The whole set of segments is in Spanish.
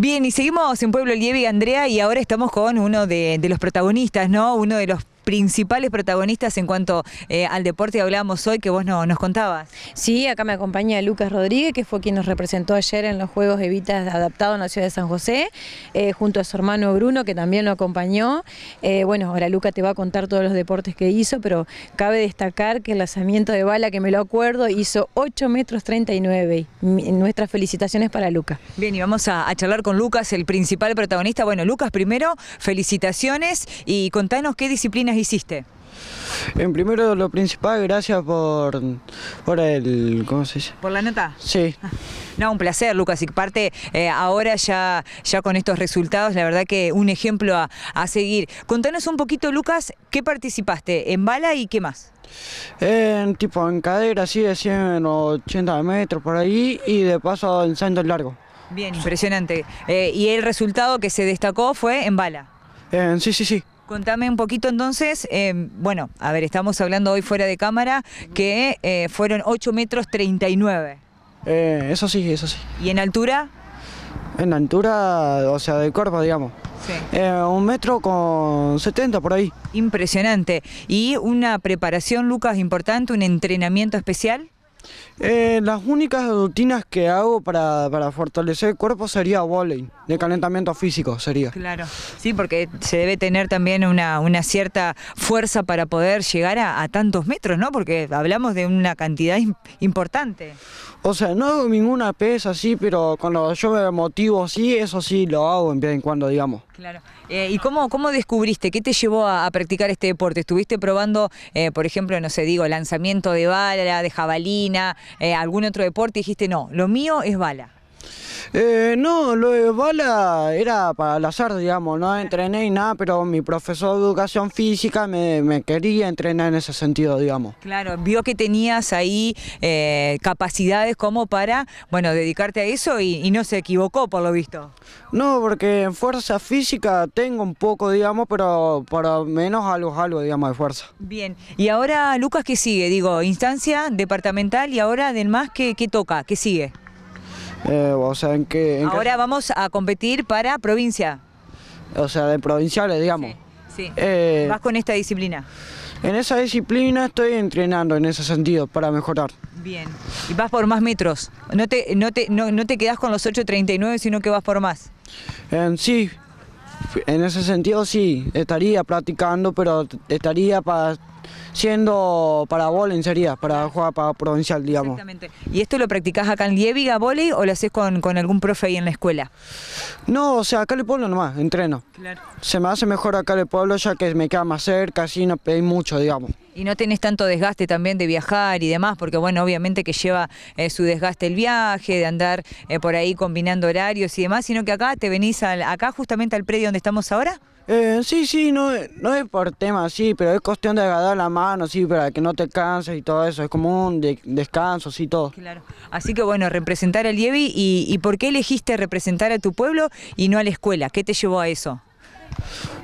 Bien, y seguimos en Pueblo y Andrea, y ahora estamos con uno de, de los protagonistas, ¿no? Uno de los principales protagonistas en cuanto eh, al deporte hablábamos hoy, que vos no, nos contabas. Sí, acá me acompaña Lucas Rodríguez, que fue quien nos representó ayer en los Juegos Evitas adaptados en la ciudad de San José, eh, junto a su hermano Bruno, que también lo acompañó. Eh, bueno, ahora Lucas te va a contar todos los deportes que hizo, pero cabe destacar que el lanzamiento de bala, que me lo acuerdo, hizo 8 metros 39. Nuestras felicitaciones para Lucas. Bien, y vamos a charlar con Lucas, el principal protagonista. Bueno, Lucas, primero, felicitaciones y contanos qué disciplinas hiciste? En primero, lo principal, gracias por, por el, ¿cómo se dice? ¿Por la nota? Sí. Ah. No, un placer, Lucas. Y parte, eh, ahora ya, ya con estos resultados, la verdad que un ejemplo a, seguir. Contanos un poquito, Lucas, ¿qué participaste? ¿En bala y qué más? En tipo en cadera, así de 180 metros por ahí y de paso en salto largo. Bien, impresionante. Eh, y el resultado que se destacó fue en bala. sí, sí, sí. Contame un poquito entonces, eh, bueno, a ver, estamos hablando hoy fuera de cámara, que eh, fueron 8 metros 39. Eh, eso sí, eso sí. ¿Y en altura? En altura, o sea, del cuerpo, digamos. Sí. un metro con 70 por ahí. Impresionante. ¿Y una preparación, Lucas, importante, un entrenamiento especial? Eh, las únicas rutinas que hago para, fortalecer el cuerpo sería volei, de calentamiento físico sería. Claro, sí, porque se debe tener también una, una cierta fuerza para poder llegar a, tantos metros, ¿no? Porque hablamos de una cantidad importante. O sea, no hago ninguna pesa así, pero cuando yo me motivo así, eso sí lo hago en vez en cuando, digamos. Claro. Eh, ¿Y cómo, cómo descubriste? ¿Qué te llevó a, practicar este deporte? ¿Estuviste probando, eh, por ejemplo, no sé, digo, lanzamiento de bala, de jabalina? Eh, algún otro deporte, dijiste, no, lo mío es bala? Eh, no, lo de bala era para el azar, digamos, no entrené y nada, pero mi profesor de educación física me, quería entrenar en ese sentido, digamos. Claro, vio que tenías ahí eh, capacidades como para, bueno, dedicarte a eso y, no se equivocó por lo visto. No, porque en fuerza física tengo un poco, digamos, pero para menos algo, algo, digamos, de fuerza. Bien, y ahora, Lucas, ¿qué sigue? Digo, instancia departamental y ahora, del más, que qué toca? ¿Qué sigue? Eh, sea, Ahora vamos a competir para provincia. O sea, de provinciales, digamos. Sí, eh, ¿Vas con esta disciplina? En esa disciplina estoy entrenando en ese sentido, para mejorar. Bien. Y vas por más metros. No te, no te, quedas con los 8.39, sino que vas por más. sí, en ese sentido sí, estaría practicando, pero estaría para siendo para volei sería, para jugar para provincial, digamos. Exactamente. ¿Y esto lo practicás acá en a volei, o lo haces con, algún profe ahí en la escuela? No, o sea, acá en el pueblo nomás, entreno. Se me hace mejor acá en el pueblo ya que me queda más cerca, así no pedí mucho, digamos. Y no tenés tanto desgaste también de viajar y demás, porque bueno, obviamente que lleva eh, su desgaste el viaje, de andar eh, por ahí combinando horarios y demás, sino que acá te venís acá justamente al predio donde estamos ahora. Eh, sí, sí, no, es por tema, sí, pero es cuestión de agarrar la mano, sí, para que no te canses y todo eso, es como un descanso, y todo. Claro. Así que bueno, representar al Lievi y, y por qué elegiste representar a tu pueblo y no a la escuela, ¿qué te llevó a eso?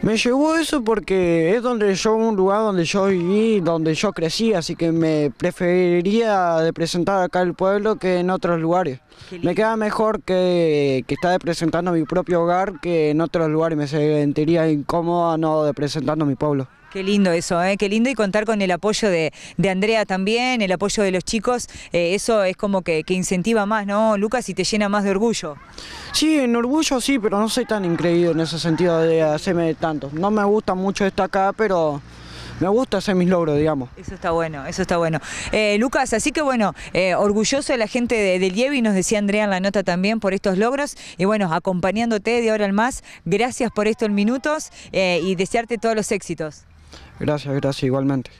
Me llevó eso porque es donde yo, un lugar donde yo viví, donde yo crecí, así que me preferiría de presentar acá el pueblo que en otros lugares. Me queda mejor que, estar representando presentando mi propio hogar que en otros lugares, me sentiría incómoda no de presentando mi pueblo. Qué lindo eso, ¿eh? qué lindo y contar con el apoyo de, Andrea también, el apoyo de los chicos, eh, eso es como que, incentiva más, ¿no, Lucas? Y te llena más de orgullo. Sí, en orgullo sí, pero no soy tan increíble en ese sentido de hacerme tanto. No me gusta mucho estar acá, pero me gusta hacer mis logros, digamos. Eso está bueno, eso está bueno. Eh, Lucas, así que bueno, orgulloso de la gente del de Lievi, nos decía Andrea en la nota también por estos logros, y bueno, acompañándote de ahora al más, gracias por estos minutos y desearte todos los éxitos. Gracias, gracias igualmente.